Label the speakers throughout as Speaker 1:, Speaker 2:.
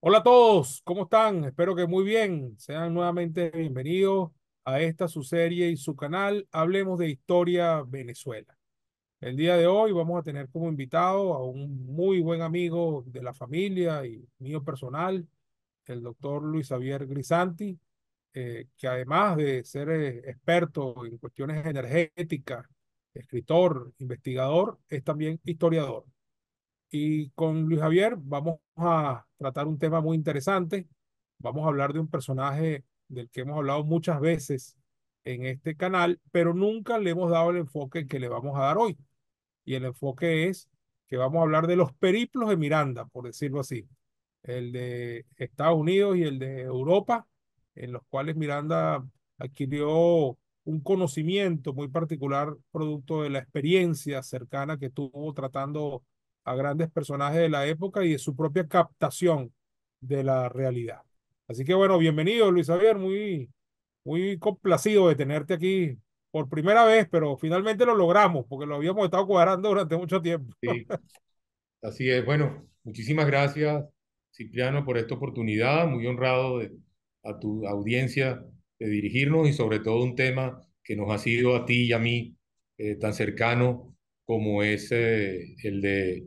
Speaker 1: Hola a todos, ¿cómo están? Espero que muy bien. Sean nuevamente bienvenidos a esta su serie y su canal Hablemos de Historia Venezuela. El día de hoy vamos a tener como invitado a un muy buen amigo de la familia y mío personal, el doctor Luis Javier Grisanti, eh, que además de ser eh, experto en cuestiones energéticas, escritor, investigador, es también historiador. Y con Luis Javier vamos a tratar un tema muy interesante. Vamos a hablar de un personaje del que hemos hablado muchas veces en este canal, pero nunca le hemos dado el enfoque que le vamos a dar hoy. Y el enfoque es que vamos a hablar de los periplos de Miranda, por decirlo así, el de Estados Unidos y el de Europa, en los cuales Miranda adquirió un conocimiento muy particular producto de la experiencia cercana que tuvo tratando a grandes personajes de la época y de su propia captación de la realidad. Así que bueno, bienvenido Luis Javier, muy, muy complacido de tenerte aquí por primera vez, pero finalmente lo logramos
Speaker 2: porque lo habíamos estado cuadrando durante mucho tiempo. así es. Bueno, muchísimas gracias Cipriano por esta oportunidad, muy honrado de, a tu audiencia de dirigirnos y sobre todo un tema que nos ha sido a ti y a mí eh, tan cercano como es eh, el de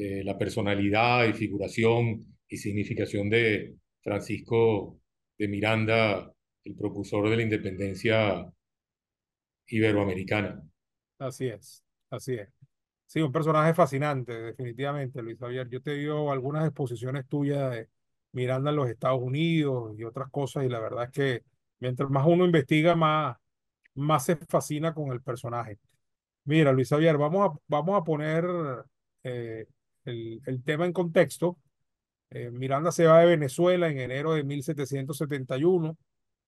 Speaker 2: eh, la personalidad y figuración y significación de Francisco de Miranda, el propulsor de la independencia iberoamericana.
Speaker 1: Así es, así es. Sí, un personaje fascinante, definitivamente, Luis Javier. Yo te dio algunas exposiciones tuyas de Miranda en los Estados Unidos y otras cosas, y la verdad es que mientras más uno investiga, más, más se fascina con el personaje. Mira, Luis Javier, vamos a, vamos a poner eh, el, tema en contexto, eh, Miranda se va de Venezuela en enero de 1771,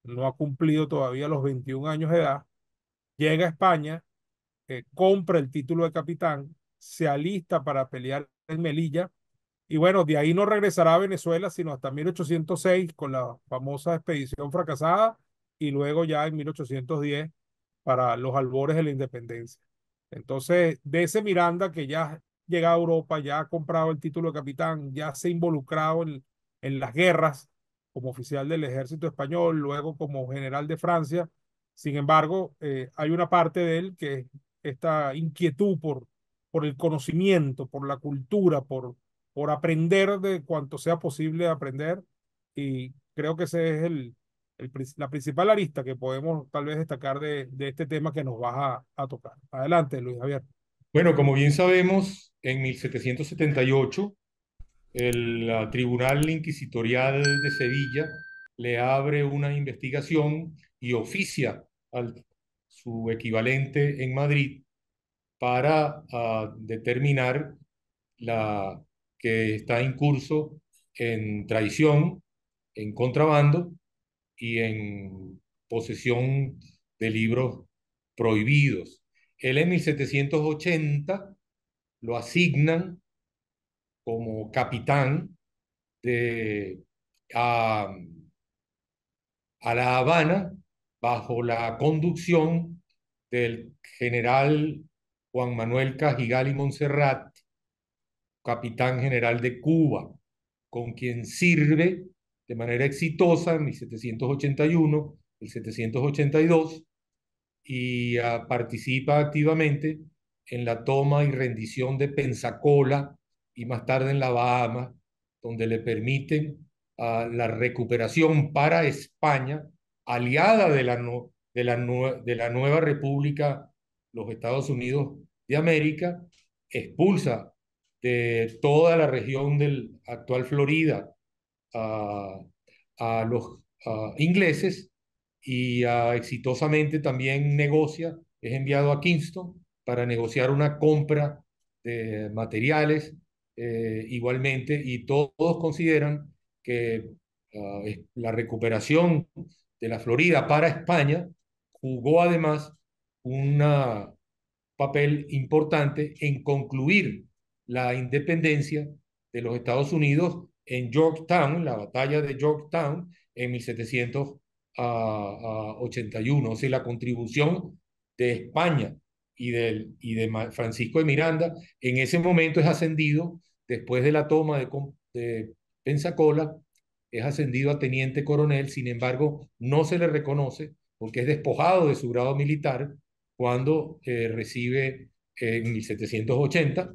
Speaker 1: no ha cumplido todavía los 21 años de edad, llega a España, eh, compra el título de capitán, se alista para pelear en Melilla y bueno, de ahí no regresará a Venezuela sino hasta 1806 con la famosa expedición fracasada y luego ya en 1810 para los albores de la independencia. Entonces, de ese Miranda que ya llegado a Europa, ya ha comprado el título de capitán, ya se ha involucrado en, las guerras como oficial del ejército español, luego como general de Francia. Sin embargo, eh, hay una parte de él que esta inquietud por, por el conocimiento, por la cultura, por, por aprender de cuanto sea posible aprender. Y creo que ese es el, la principal arista que podemos tal vez destacar de, de este tema que nos vas a, a tocar. Adelante,
Speaker 2: Luis Javier. Bueno, como bien sabemos, en 1778 el Tribunal Inquisitorial de Sevilla le abre una investigación y oficia al su equivalente en Madrid para ah, determinar la que está en curso en traición, en contrabando y en posesión de libros prohibidos. Él en 1780 lo asignan como capitán de, a, La Habana bajo la conducción del general Juan Manuel Cajigal y Montserrat, capitán general de Cuba, con quien sirve de manera exitosa en 1781, el 782, y ah, participa activamente en la toma y rendición de Pensacola y más tarde en la Bahama, donde le permiten ah, la recuperación para España, aliada de la, de, la de la nueva república, los Estados Unidos de América, expulsa de toda la región del actual Florida ah, a los ingleses y ah, exitosamente también negocia, es enviado a Kingston para negociar una compra de materiales eh, igualmente y todos, consideran que ah, la recuperación de la Florida para España jugó además un papel importante en concluir la independencia de los Estados Unidos en Yorktown, la batalla de Yorktown en 1700 a, 81, o sea, la contribución de España y, del, y de Francisco de Miranda en ese momento es ascendido, después de la toma de, Pensacola, es ascendido a teniente coronel, sin embargo, no se le reconoce porque es despojado de su grado militar cuando eh, recibe en 1780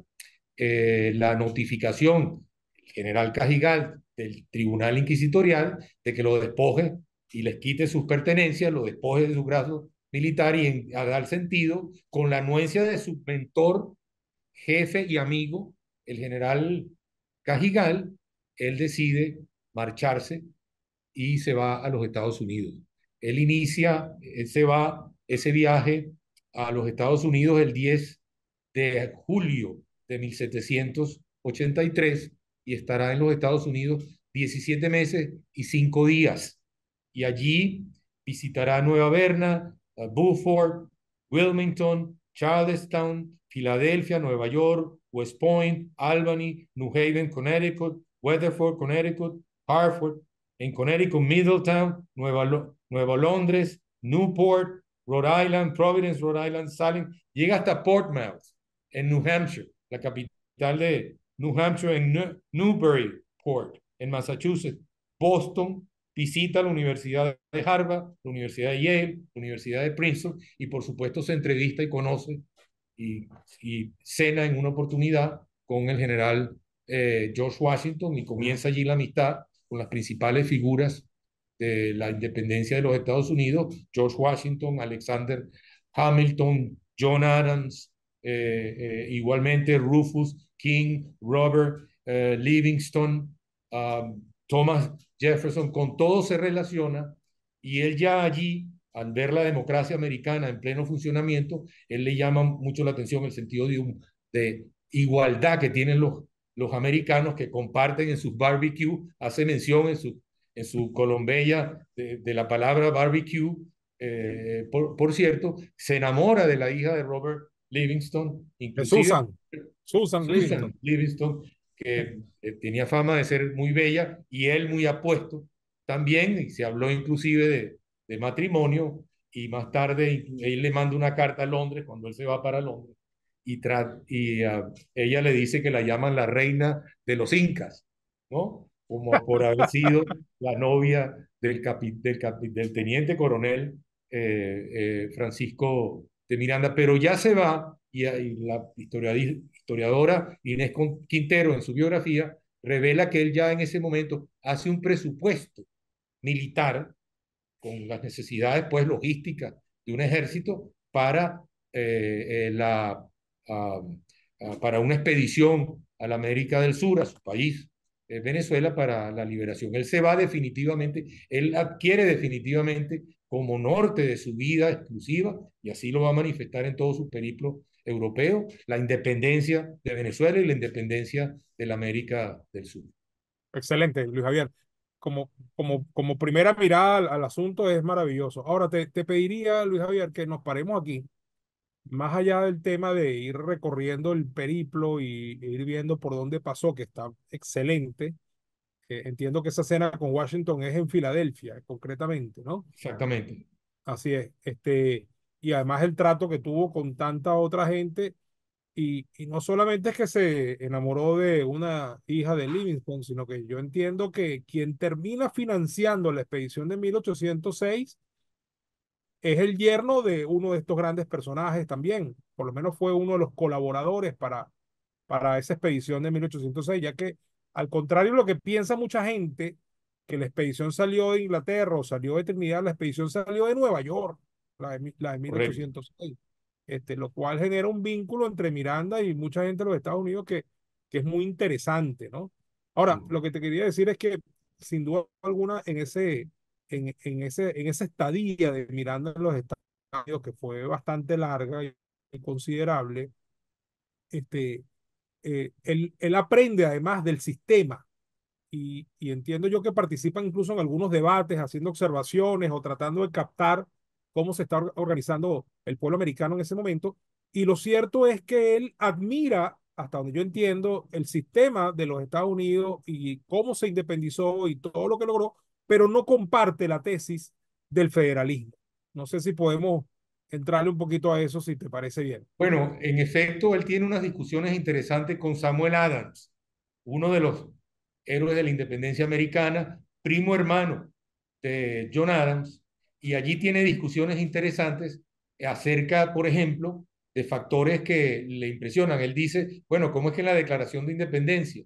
Speaker 2: eh, la notificación general Cajigal del Tribunal Inquisitorial de que lo despoje y les quite sus pertenencias, lo despoje de su brazo militar y en, dar sentido, con la anuencia de su mentor, jefe y amigo, el general Cajigal, él decide marcharse y se va a los Estados Unidos. Él inicia, él se va ese viaje a los Estados Unidos el 10 de julio de 1783 y estará en los Estados Unidos 17 meses y 5 días y allí visitará Nueva Berna, Beaufort, Wilmington, Charlestown, Filadelfia, Nueva York, West Point, Albany, New Haven, Connecticut, Weatherford, Connecticut, Hartford, en Connecticut, Middletown, Nueva, Londres, Newport, Rhode Island, Providence, Rhode Island, Salem, llega hasta Portmouth, en New Hampshire, la capital de New Hampshire, en Newburyport, en Massachusetts, Boston, visita la Universidad de Harvard, la Universidad de Yale, la Universidad de Princeton y por supuesto se entrevista y conoce y, cena en una oportunidad con el general eh, George Washington y comienza allí la amistad con las principales figuras de la independencia de los Estados Unidos, George Washington, Alexander Hamilton, John Adams, eh, eh, igualmente Rufus King, Robert Livingston, um, Thomas Jefferson con todo se relaciona y él ya allí, al ver la democracia americana en pleno funcionamiento, él le llama mucho la atención el sentido de, igualdad que tienen los, los americanos que comparten en sus barbecue, hace mención en su, en su Colombella de, la palabra barbecue, eh, por, cierto, se enamora de la hija de Robert Livingston, Susan, Susan, Livingston, que eh, tenía fama de ser muy bella y él muy apuesto también, y se habló inclusive de, matrimonio, y más tarde él le manda una carta a Londres cuando él se va para Londres, y, ah, ella le dice que la llaman la reina de los incas, ¿no? Como por haber sido la novia del, teniente coronel eh, eh, Francisco de Miranda, pero ya se va y, la historiadora Inés Quintero en su biografía revela que él ya en ese momento hace un presupuesto militar con las necesidades pues logísticas de un ejército para eh, eh, la para una expedición a la América del Sur, a su país, eh, Venezuela, para la liberación. Él se va definitivamente, él adquiere definitivamente como norte de su vida exclusiva, y así lo va a manifestar en todos sus periplos europeo, la independencia de Venezuela y la independencia de la América del Sur.
Speaker 1: Excelente, Luis Javier. Como, como, como primera mirada al, asunto es maravilloso. Ahora te, te pediría, Luis Javier, que nos paremos aquí, más allá del tema de ir recorriendo el periplo y e ir viendo por dónde pasó, que está excelente. entiendo que esa cena con Washington es en Filadelfia, concretamente, ¿no? Exactamente. Así es. Este, y además el trato que tuvo con tanta otra gente. Y, no solamente es que se enamoró de una hija de Livingston, sino que yo entiendo que quien termina financiando la expedición de 1806 es el yerno de uno de estos grandes personajes también. Por lo menos fue uno de los colaboradores para, para esa expedición de 1806, ya que al contrario de lo que piensa mucha gente, que la expedición salió de Inglaterra o salió de Trinidad, la expedición salió de Nueva York la de, 1806. Este, lo cual genera un vínculo entre Miranda y mucha gente de los Estados Unidos que, que es muy interesante, ¿no? Ahora, mm. lo que te quería decir es que, sin duda alguna, en, ese, en, en ese, en esa estadía de Miranda en los Estados Unidos, que fue bastante larga y considerable, este, eh, él, aprende además del sistema. Y, y entiendo yo que participa incluso en algunos debates, haciendo observaciones o tratando de captar cómo se está organizando el pueblo americano en ese momento. Y lo cierto es que él admira, hasta donde yo entiendo, el sistema de los Estados Unidos y cómo se independizó y todo lo que logró, pero no comparte la tesis del federalismo. No sé si podemos entrarle un poquito a eso, si te parece bien. Bueno, en
Speaker 2: efecto, él tiene unas discusiones interesantes con Samuel Adams, uno de los héroes de la independencia americana, primo hermano de John Adams, y allí tiene discusiones interesantes acerca, por ejemplo, de factores que le impresionan. Él dice, bueno, ¿cómo es que la Declaración de Independencia?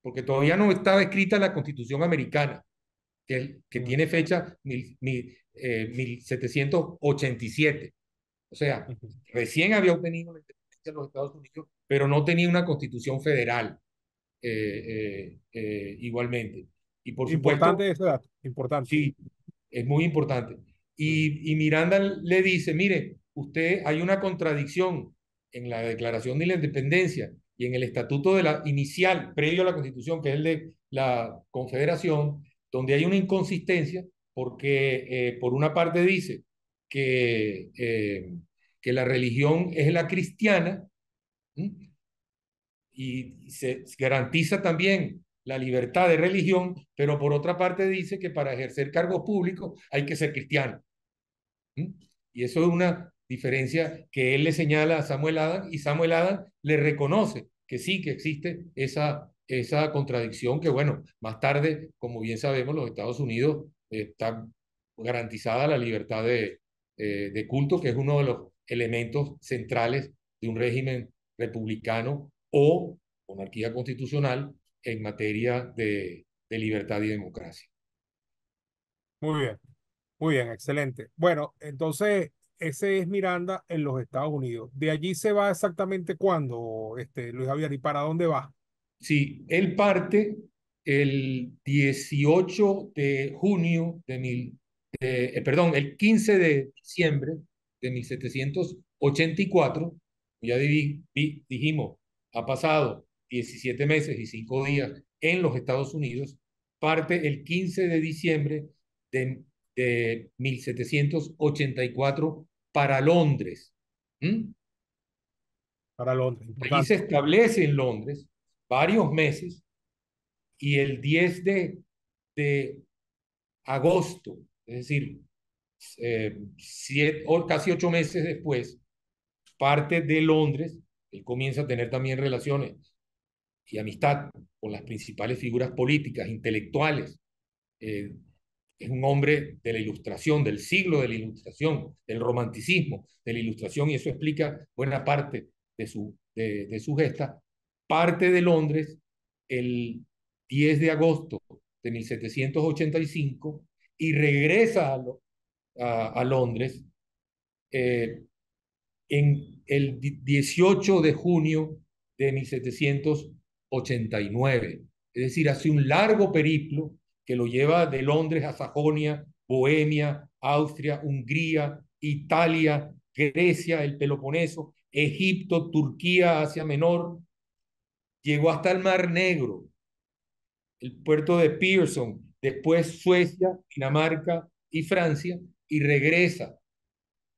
Speaker 2: Porque todavía no estaba escrita la Constitución americana, que, que tiene fecha 1787. Eh, o sea, recién había obtenido la independencia de los Estados Unidos, pero no tenía una constitución federal eh, eh, igualmente. Y por supuesto... Importante ese dato, importante. Sí, es muy importante. Y, y, Miranda le dice, mire, usted hay una contradicción en la Declaración de la Independencia y en el estatuto de la inicial, previo a la Constitución, que es el de la Confederación, donde hay una inconsistencia porque eh, por una parte dice que, eh, que la religión es la cristiana y se garantiza también la libertad de religión, pero por otra parte dice que para ejercer cargos públicos hay que ser cristiano. ¿Mm? Y eso es una diferencia que él le señala a Samuel Adam, y Samuel Adam le reconoce que sí, que existe esa, esa contradicción que, bueno, más tarde, como bien sabemos, los Estados Unidos están está garantizada la libertad de, eh, de culto, que es uno de los elementos centrales de un régimen republicano o monarquía constitucional en materia de, libertad y democracia.
Speaker 1: Muy bien, muy bien, excelente. Bueno, entonces ese es Miranda en los Estados Unidos. ¿De allí se va exactamente cuándo, este, Luis Javier? ¿Y para dónde va? Sí, él parte
Speaker 2: el 18 de junio de mil, eh, perdón, el 15 de diciembre de 1784, ya dijimos, ha pasado 17 meses y 5 días en los Estados Unidos, parte el 15 de diciembre de, de 1784 para Londres. Para Londres. se establece en Londres varios meses y el 10 de, de agosto, es decir, eh, casi ocho meses después, parte de Londres, él comienza a tener también relaciones y amistad con las principales figuras políticas, intelectuales. Eh, es un hombre de la ilustración, del siglo de la ilustración, del romanticismo, de la ilustración, y eso explica buena parte de su, de, su gesta. Parte de Londres el 10 de agosto de 1785 y regresa a, a, Londres eh, en el 18 de junio de 1785 89. Es decir, hace un largo periplo que lo lleva de Londres a Sajonia, Bohemia, Austria, Hungría, Italia, Grecia, el Peloponeso, Egipto, Turquía, Asia Menor. Llegó hasta el Mar Negro, el puerto de Pearson, después Suecia, Dinamarca y Francia, y regresa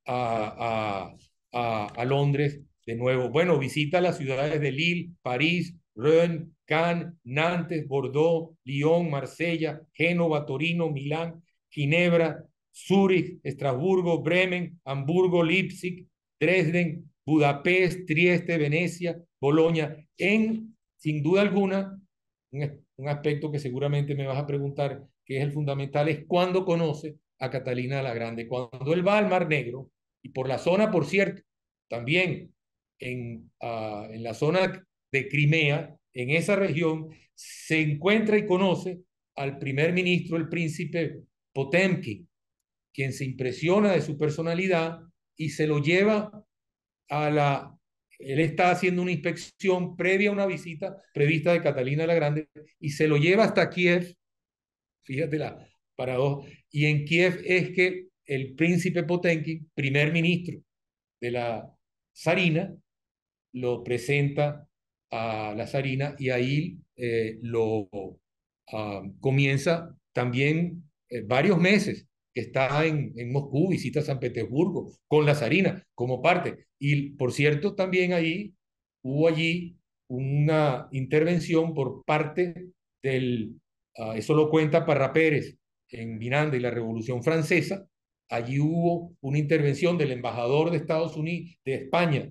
Speaker 2: a, a, a, Londres de nuevo. Bueno, visita las ciudades de Lille, París, Rennes, Cannes, Nantes, Bordeaux, Lyon, Marsella, Génova, Torino, Milán, Ginebra, Zúrich, Estrasburgo, Bremen, Hamburgo, Leipzig, Dresden, Budapest, Trieste, Venecia, Boloña, en, sin duda alguna, un, aspecto que seguramente me vas a preguntar, que es el fundamental, es cuando conoce a Catalina la Grande. Cuando él va al Mar Negro, y por la zona, por cierto, también en, ah, en la zona de Crimea, en esa región, se encuentra y conoce al primer ministro, el príncipe Potemkin, quien se impresiona de su personalidad y se lo lleva a la... Él está haciendo una inspección previa a una visita prevista de Catalina la Grande y se lo lleva hasta Kiev. Fíjate la paradoja. Y en Kiev es que el príncipe Potemkin, primer ministro de la zarina, lo presenta a la zarina y ahí eh, lo comienza también eh, varios meses que está en, Moscú, visita San Petersburgo con la zarina como parte. Y por cierto, también ahí hubo allí una intervención por parte del, ah, eso lo cuenta Parra Pérez en Miranda y la Revolución Francesa, allí hubo una intervención del embajador de Estados Unidos, de España,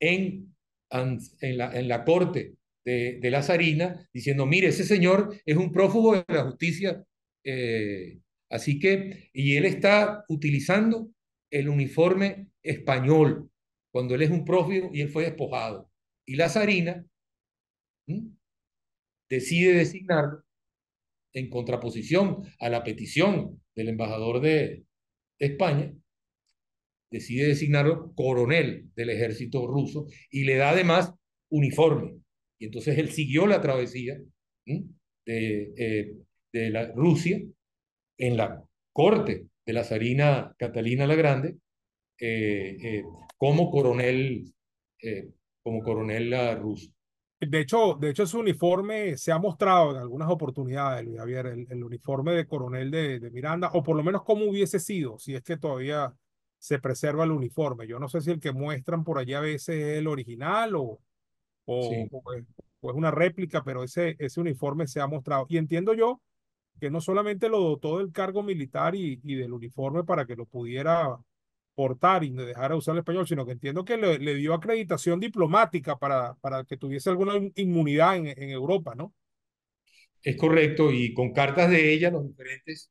Speaker 2: en en la, en la corte de, de la zarina diciendo, mire, ese señor es un prófugo de la justicia. Eh, así que, y él está utilizando el uniforme español, cuando él es un prófugo y él fue despojado. Y la zarina decide designarlo en contraposición a la petición del embajador de España decide designarlo coronel del ejército ruso y le da además uniforme. Y entonces él siguió la travesía de, eh, de la Rusia en la corte de la zarina Catalina la Grande eh, eh, como coronel, como coronel ruso.
Speaker 1: De hecho, de hecho, ese uniforme se ha mostrado en algunas oportunidades, Luis Javier, el, uniforme de coronel de, de, Miranda, o por lo menos cómo hubiese sido, si es que todavía se preserva el uniforme. Yo no sé si el que muestran por allá a veces es el original o, o, es, una réplica, pero ese, ese uniforme se ha mostrado. Y entiendo yo que no solamente lo dotó del cargo militar y, y del uniforme para que lo pudiera portar y dejar de usar el español, sino que entiendo que le, dio acreditación diplomática para, para, que tuviese alguna inmunidad en, Europa, ¿no?
Speaker 2: Es correcto, y con cartas de ella los diferentes,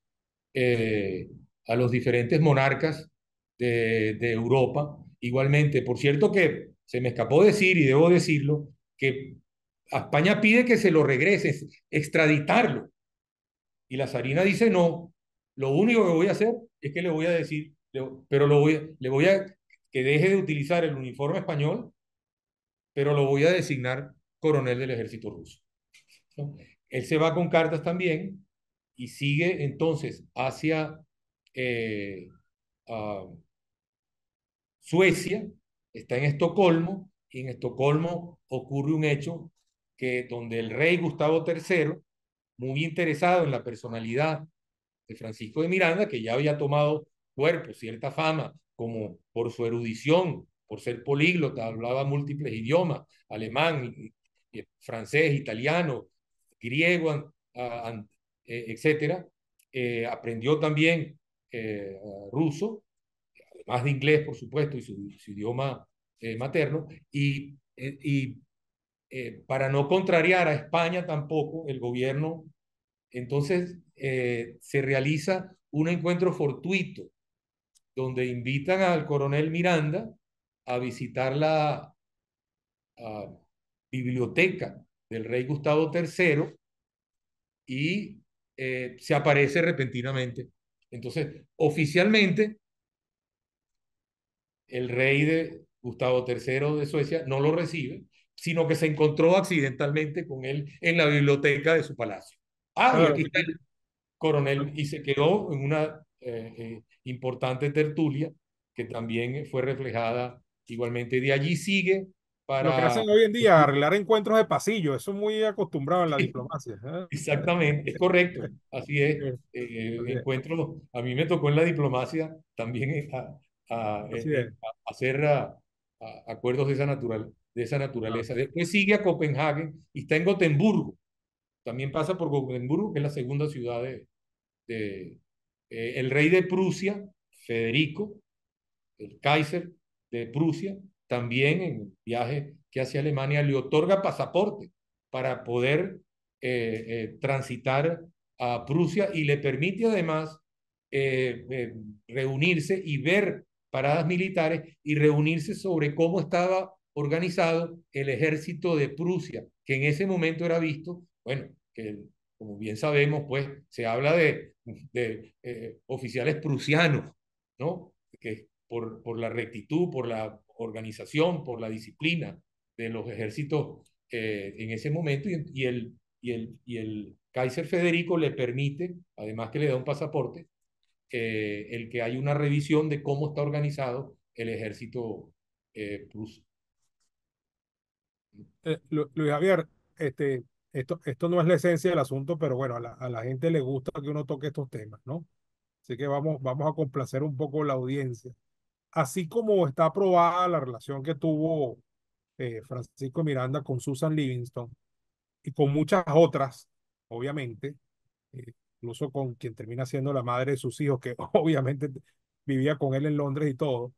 Speaker 2: eh, a los diferentes monarcas de, Europa. Igualmente, por cierto que se me escapó decir, y debo decirlo, que España pide que se lo regrese, extraditarlo. Y la zarina dice no. Lo único que voy a hacer es que le voy a decir, pero lo voy, le voy a que deje de utilizar el uniforme español, pero lo voy a designar coronel del ejército ruso. Él se va con cartas también y sigue entonces hacia eh, Suecia, está en Estocolmo, y en Estocolmo ocurre un hecho que donde el rey Gustavo III, muy interesado en la personalidad de Francisco de Miranda, que ya había tomado cuerpo, cierta fama, como por su erudición, por ser políglota, hablaba múltiples idiomas, alemán, eh, francés, italiano, griego, eh, etcétera. Eh, aprendió también ruso más de inglés, por supuesto, y su, idioma eh, materno, y, eh, y eh, para no contrariar a España tampoco, el gobierno, entonces se realiza un encuentro fortuito, donde invitan al coronel Miranda a visitar la biblioteca del rey Gustavo III y se aparece repentinamente. Entonces, oficialmente, el rey de Gustavo III de Suecia no lo recibe, sino que se encontró accidentalmente con él en la biblioteca de su palacio. Ah, el coronel y se quedó en una eh, eh, importante tertulia que también fue reflejada igualmente. De allí sigue para... Lo que hacen hoy en día,
Speaker 1: arreglar encuentros de pasillo, eso es muy acostumbrado en la diplomacia. ¿eh? Exactamente, es
Speaker 2: correcto, así es. Eh, a mí me tocó en la diplomacia también a, eh, a, hacer acuerdos de esa, naturaleza. Después sigue a Copenhague y está en Gotemburgo. También pasa por Gotemburgo, que es la segunda ciudad de... Eh, el rey de Prusia, Federico, el Kaiser de Prusia, también en el viaje que hace Alemania le otorga pasaporte para poder eh, transitar a Prusia y le permite además reunirse y ver paradas militares y reunirse sobre cómo estaba organizado el ejército de Prusia, que en ese momento era visto, bueno, que como bien sabemos, pues se habla de, de eh, oficiales prusianos, ¿no? Que por, la rectitud, por la organización, por la disciplina de los ejércitos eh, en ese momento el, y, el, y el Kaiser Federico le permite, además que le da un pasaporte, eh, el que hay una revisión de cómo está organizado el ejército eh, eh Luis Javier, este, esto, esto no es la esencia del asunto,
Speaker 1: pero bueno, a la, a la, gente le gusta que uno toque estos temas, ¿no? Así que vamos, vamos a complacer un poco la audiencia. Así como está aprobada la relación que tuvo eh, Francisco Miranda con Susan Livingston y con muchas otras, obviamente, incluso con quien termina siendo la madre de sus hijos, que obviamente vivía con él en Londres y todo.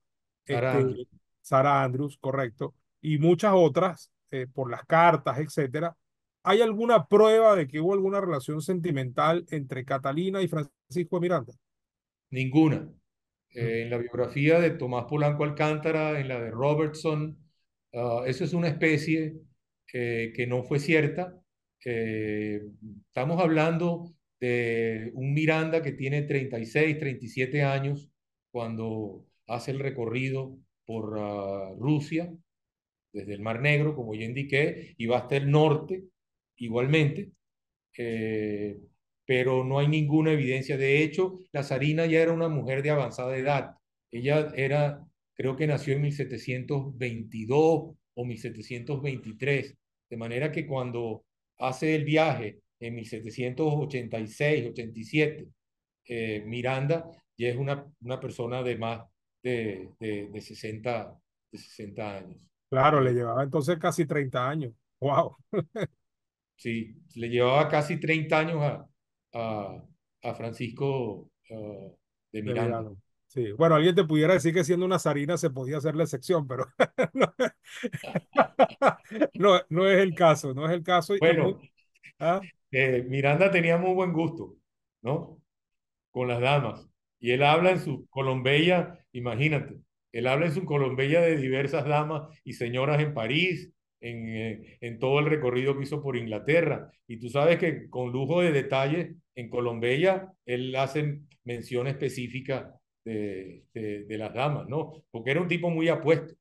Speaker 2: Sara, este, Andrews.
Speaker 1: Sara Andrews, correcto. Y muchas otras, eh, por las cartas, etcétera. ¿Hay alguna prueba de que hubo alguna relación
Speaker 2: sentimental entre Catalina y Francisco Miranda? Ninguna. Mm. Eh, en la biografía de Tomás Polanco Alcántara, en la de Robertson, ah, eso es una especie eh, que no fue cierta. estamos hablando de un Miranda que tiene 36, 37 años cuando hace el recorrido por ah, Rusia, desde el Mar Negro, como ya indiqué, y va hasta el norte igualmente, eh, pero no hay ninguna evidencia. De hecho, la zarina ya era una mujer de avanzada edad. Ella era, creo que nació en 1722 o 1723, de manera que cuando hace el viaje en 1786, 87. Eh, Miranda ya es una, una persona de más de, de, de, 60, años.
Speaker 1: Claro, le llevaba entonces casi 30 años. ¡Wow!
Speaker 2: sí, le llevaba casi 30 años a, a, a Francisco eh, de Miranda. Sí. Bueno,
Speaker 1: alguien te pudiera decir que siendo una zarina se podía hacer la excepción, pero no,
Speaker 2: no, no, es el caso, no es el caso. Bueno, ¿Ah? Eh, Miranda tenía muy buen gusto, ¿no? Con las damas. Y él habla en su Colombella, imagínate, él habla en su Colombella de diversas damas y señoras en París, en, eh, en todo el recorrido que hizo por Inglaterra. Y tú sabes que con lujo de detalle, en Colombella, él hace mención específica de, de, las damas, ¿no? Porque era un tipo muy apuesto.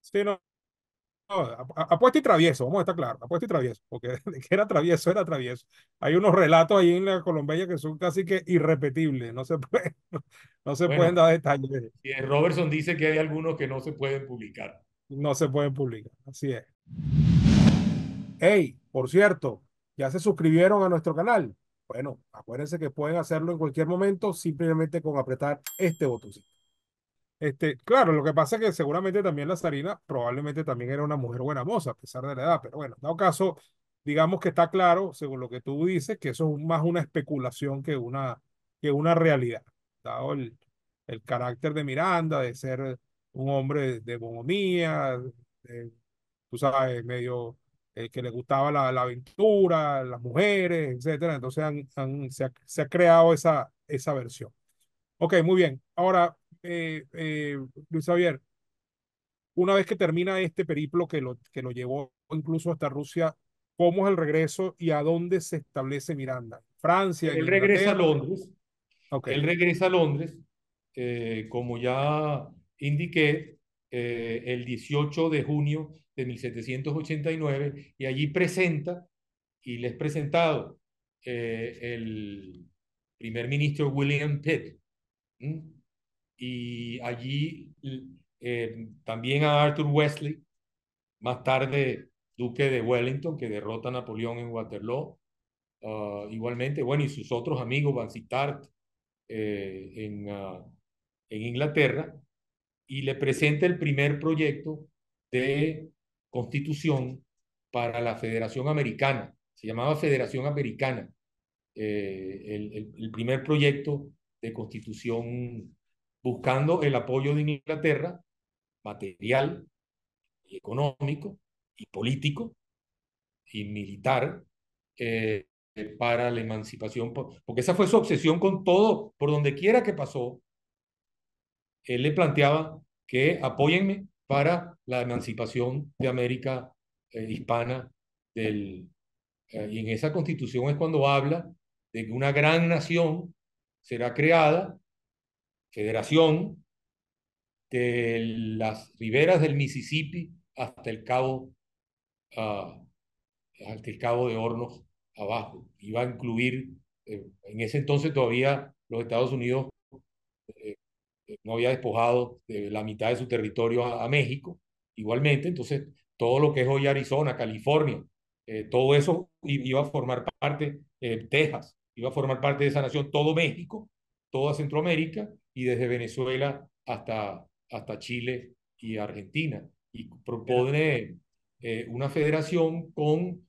Speaker 2: Sí, no,
Speaker 1: apuesto y travieso, vamos a estar claros, apuesto y travieso, porque era travieso, era travieso. Hay unos relatos ahí en la Colombia que son casi que irrepetibles, no se, no se pueden dar detalles. Y Robertson
Speaker 2: dice que hay algunos que no se pueden publicar.
Speaker 1: No se pueden publicar, así es. Hey, por cierto, ¿ya se suscribieron a nuestro canal? Bueno, acuérdense que pueden hacerlo en cualquier momento simplemente con apretar este botoncito. Este, claro, lo que pasa es que seguramente también la Sarina probablemente también era una mujer buena moza, a pesar de la edad, pero bueno, en dado caso, digamos que está claro, según lo que tú dices, que eso es más una especulación que una, que una realidad, dado el, carácter de Miranda, de ser un hombre de bonomía, tú sabes, medio eh, que le gustaba la, la, aventura, las mujeres, etcétera. Entonces se, ha, creado esa, esa versión. Ok, muy bien. Ahora, eh, eh, Luis Javier, una vez que termina este periplo que lo, que llevó incluso hasta Rusia, ¿cómo es el regreso y a dónde se establece Miranda? Francia. Él regresa a Londres.
Speaker 2: Él regresa a Londres, como ya indiqué, eh, el 18 de junio de 1789, y allí presenta y les presentado el primer ministro William Pitt, y allí eh, también a Arthur Wesley, más tarde duque de Wellington, que derrota a Napoleón en Waterloo. Ah, igualmente, bueno, y sus otros amigos, Van eh, en, ah, en Inglaterra, y le presenta el primer proyecto de constitución para la Federación Americana. Se llamaba Federación Americana, eh, el, primer proyecto de constitución buscando el apoyo de Inglaterra, material, y económico, y político, y militar, eh, para la emancipación, porque esa fue su obsesión con todo, por donde quiera que pasó, él le planteaba que apóyenme para la emancipación de América eh, hispana del, eh, y en esa constitución es cuando habla de que una gran nación será creada federación de las riberas del Mississippi hasta el cabo, ah, hasta el cabo de Hornos abajo. Iba a incluir, eh, en ese entonces todavía los Estados Unidos eh, eh, no había despojado de la mitad de su territorio a, México, igualmente, entonces todo lo que es hoy Arizona, California, todo eso iba a formar parte, Texas, iba a formar parte de esa nación, todo México, toda Centroamérica y desde Venezuela hasta, hasta Chile y Argentina. Y propone eh, una federación con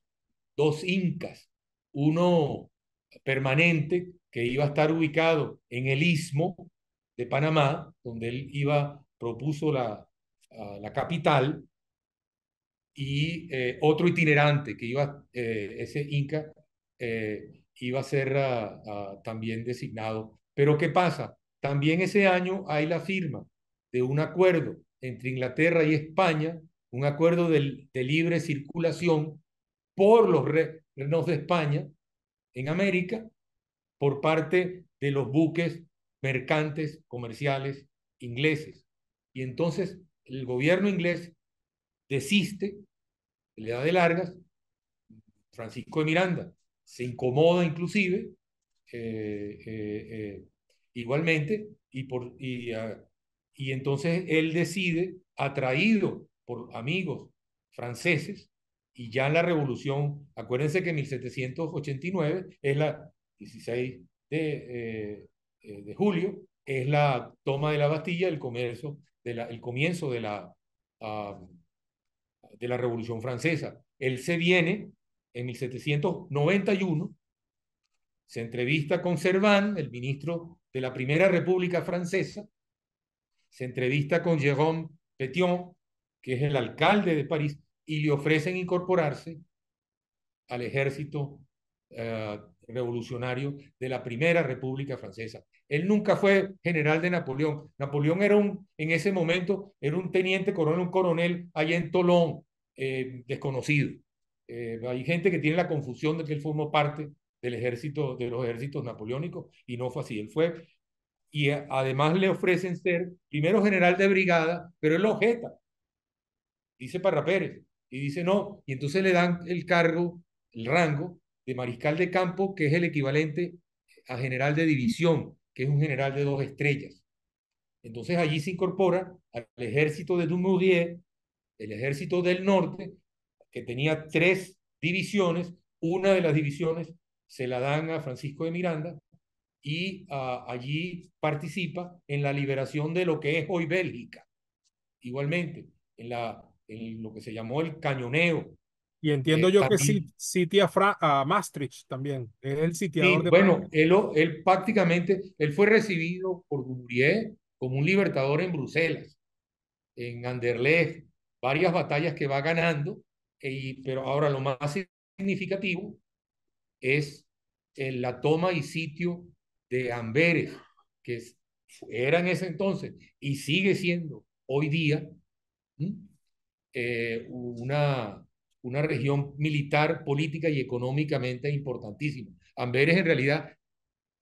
Speaker 2: dos incas, uno permanente que iba a estar ubicado en el istmo de Panamá, donde él iba, propuso la, la capital, y eh, otro itinerante que iba, eh, ese inca, iba a ser ah, ah, también designado. Pero ¿qué pasa? También ese año hay la firma de un acuerdo entre Inglaterra y España, un acuerdo de, libre circulación por los reinos de España en América por parte de los buques mercantes comerciales ingleses. Y entonces el gobierno inglés desiste, le da de largas, Francisco de Miranda se incomoda inclusive, eh, eh, eh, igualmente, y, por, ah, y, entonces él decide, atraído por amigos franceses, y ya en la revolución, acuérdense que en 1789 es la 16 eh, eh, de, julio, es la toma de la Bastilla, el, de la, el comienzo de la, ah, de la revolución francesa. Él se viene en 1791, se entrevista con Servan, el ministro de la Primera República Francesa, se entrevista con Jérôme Pétion, que es el alcalde de París, y le ofrecen incorporarse al ejército eh, revolucionario de la Primera República Francesa. Él nunca fue general de Napoleón. Napoleón era un, en ese momento, era un teniente coronel, un coronel allá en Tolón, eh, desconocido. Eh, hay gente que tiene la confusión de que él formó parte del ejército, de los ejércitos napoleónicos, y no fue así. Él fue, y además le ofrecen ser primero general de brigada, pero él lo objeta, dice Parra Pérez, y dice no, y entonces le dan el cargo, el rango de mariscal de campo, que es el equivalente a general de división, que es un general de dos estrellas. Entonces allí se incorpora al ejército de Dumouriez, el ejército del norte, que tenía tres divisiones. Una de las divisiones se la dan a Francisco de Miranda y ah, allí participa en la liberación de lo que es hoy Bélgica. Igualmente, en, la, en lo que se llamó el cañoneo. Y entiendo yo que sí,
Speaker 1: sitia a, Maastricht también, es el sitiador Bueno, él,
Speaker 2: él, prácticamente, él fue recibido por Dumouriez como un libertador en Bruselas, en Anderlecht, varias batallas que va ganando, eh, y, pero ahora lo más significativo es eh, la toma y sitio de Amberes, que era en ese entonces y sigue siendo hoy día eh, una, una región militar, política y económicamente importantísima. Amberes en realidad,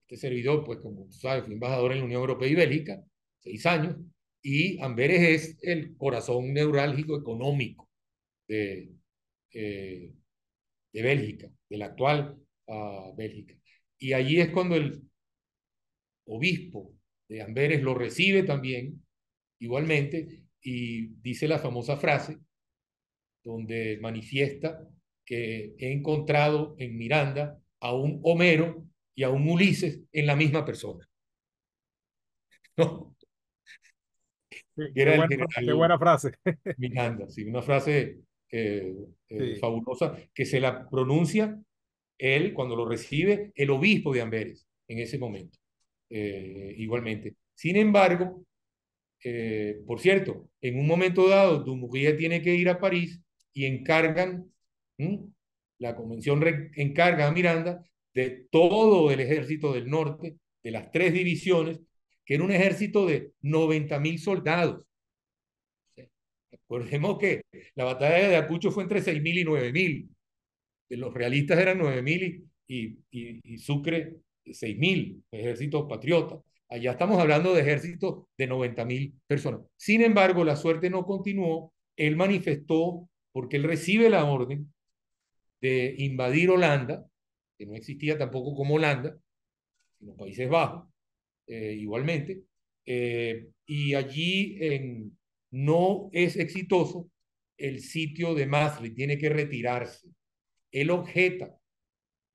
Speaker 2: este servidor, pues como tú sabes, fue embajador en la Unión Europea y Bélgica, seis años, y Amberes es el corazón neurálgico económico de, eh, de Bélgica, del actual Bélgica. Y allí es cuando el obispo de Amberes lo recibe también, igualmente, y dice la famosa frase donde manifiesta que he encontrado en Miranda a un Homero y a un Ulises en la misma persona. qué, buena, frase. Miranda, sí, una frase eh, eh, fabulosa que se la pronuncia él cuando lo recibe el obispo de Amberes en ese momento, eh, igualmente. Sin embargo, eh, por cierto, en un momento dado, Dumouriez tiene que ir a París y encargan, la convención encarga a Miranda de todo el ejército del norte, de las tres divisiones, que era un ejército de 90 mil soldados. Recordemos que la batalla de Acucho fue entre mil y mil los realistas eran 9.000 y, y, y Sucre 6.000, ejércitos patriotas. Allá estamos hablando de ejércitos de 90.000 personas. Sin embargo, la suerte no continuó. Él manifestó, porque él recibe la orden de invadir Holanda, que no existía tampoco como Holanda, sino Países Bajos, eh, igualmente. Eh, y allí no es exitoso el sitio de Maastricht, tiene que retirarse. Él objeta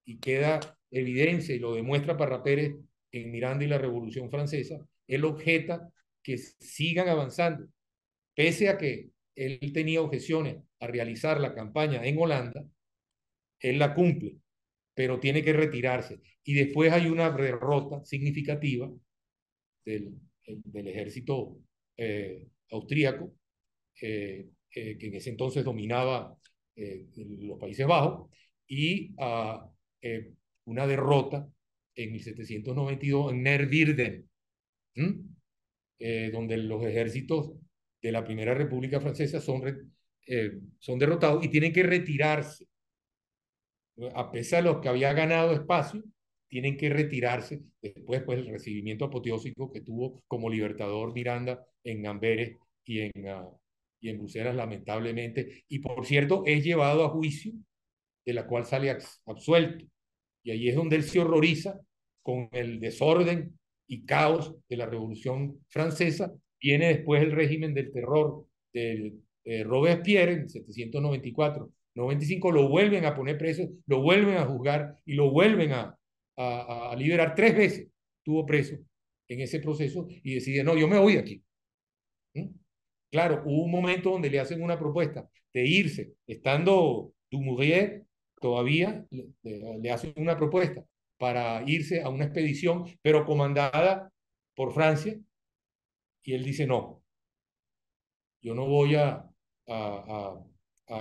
Speaker 2: y queda evidencia y lo demuestra Parra Pérez en Miranda y la Revolución Francesa, él objeta que sigan avanzando, pese a que él tenía objeciones a realizar la campaña en Holanda, él la cumple, pero tiene que retirarse. Y después hay una derrota significativa del, ejército eh, austríaco, eh, eh, que en ese entonces dominaba eh, los Países Bajos, y ah, eh, una derrota en 1792 en Nervirden, eh, donde los ejércitos de la Primera República Francesa son, son derrotados y tienen que retirarse. A pesar de los que había ganado espacio, tienen que retirarse después pues, el recibimiento apoteósico que tuvo como libertador Miranda en Amberes y en, ah, y en Bruselas, lamentablemente. Y por cierto, es llevado a juicio, de la cual sale absuelto. Y ahí es donde él se horroriza con el desorden y caos de la Revolución Francesa. Viene después el régimen del terror de eh, Robespierre en 794. 95 lo vuelven a poner preso, lo vuelven a juzgar y lo vuelven a, a, liberar tres veces. Estuvo preso en ese proceso y decide, no, yo me voy de aquí. ¿Mm? Claro, hubo un momento donde le hacen una propuesta de irse, estando Dumouriez todavía le, hacen una propuesta para irse a una expedición, pero comandada por Francia, y él dice, no, yo no voy a,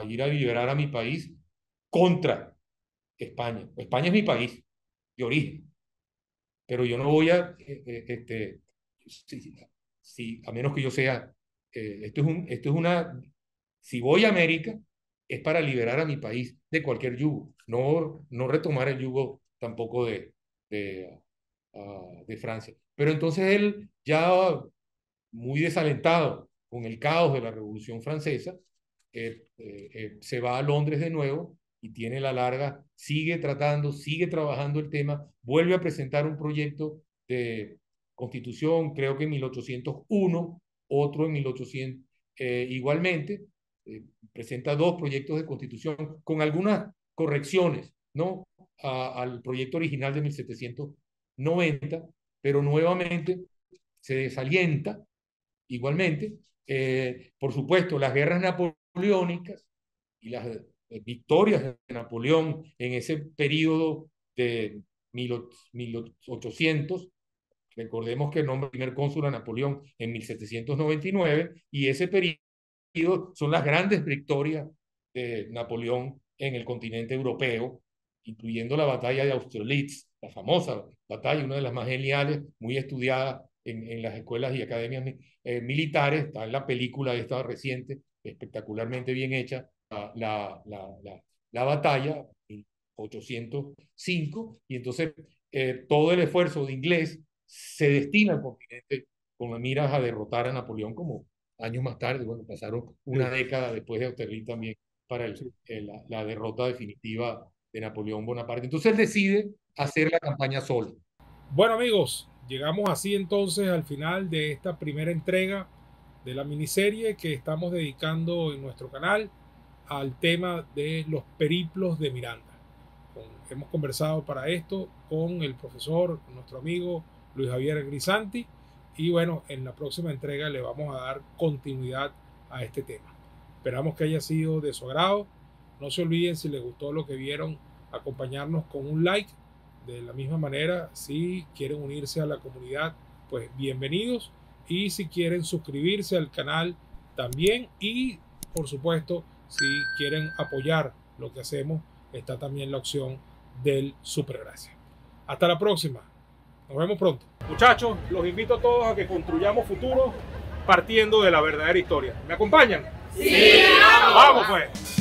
Speaker 2: ir a liberar a mi país contra España. España es mi país de origen, pero yo no voy a, eh, eh, este, a menos que yo sea esto, es un, esto es una, si voy a América, es para liberar a mi país de cualquier yugo, no, no retomar el yugo tampoco de, de, ah, de Francia. Pero entonces él, ya muy desalentado con el caos de la Revolución Francesa, eh, eh, eh, se va a Londres de nuevo y tiene la larga, sigue tratando, sigue trabajando el tema, vuelve a presentar un proyecto de constitución, creo que en 1801, otro en 1800, eh, igualmente, eh, presenta dos proyectos de constitución con algunas correcciones, ¿no? al proyecto original de 1790, pero nuevamente se desalienta, igualmente, eh, por supuesto, las guerras napoleónicas y las victorias de Napoleón en ese periodo de 1800 Recordemos que nombró primer cónsul a Napoleón en 1799 y ese periodo son las grandes victorias de Napoleón en el continente europeo, incluyendo la batalla de Austerlitz, la famosa batalla, una de las más geniales, muy estudiada en, en las escuelas y academias eh, militares, está en la película esta reciente, espectacularmente bien hecha, la, la, la, la batalla, 805, y entonces eh, todo el esfuerzo de inglés se destina al continente con las miras a derrotar a Napoleón como años más tarde, bueno, pasaron una década después de Austerlitz también para la, derrota definitiva de Napoleón Bonaparte. Entonces él decide hacer la campaña solo. Bueno amigos, llegamos
Speaker 1: así entonces al final de esta primera entrega de la miniserie que estamos dedicando en nuestro canal al tema de los periplos de Miranda. hemos conversado para esto con el profesor, nuestro amigo Luis Javier Grisanti. Y bueno, en la próxima entrega le vamos a dar continuidad a este tema. Esperamos que haya sido de su agrado. No se olviden, si les gustó lo que vieron, acompañarnos con un like. De la misma manera, si quieren unirse a la comunidad, pues bienvenidos. Y si quieren suscribirse al canal también. Y por supuesto, si quieren apoyar lo que hacemos, está también la opción del Supergracia. Hasta la próxima. Nos vemos pronto. Muchachos, los invito a todos a que construyamos futuro partiendo de la verdadera historia. ¿Me acompañan? Sí, vamos. Vamos pues.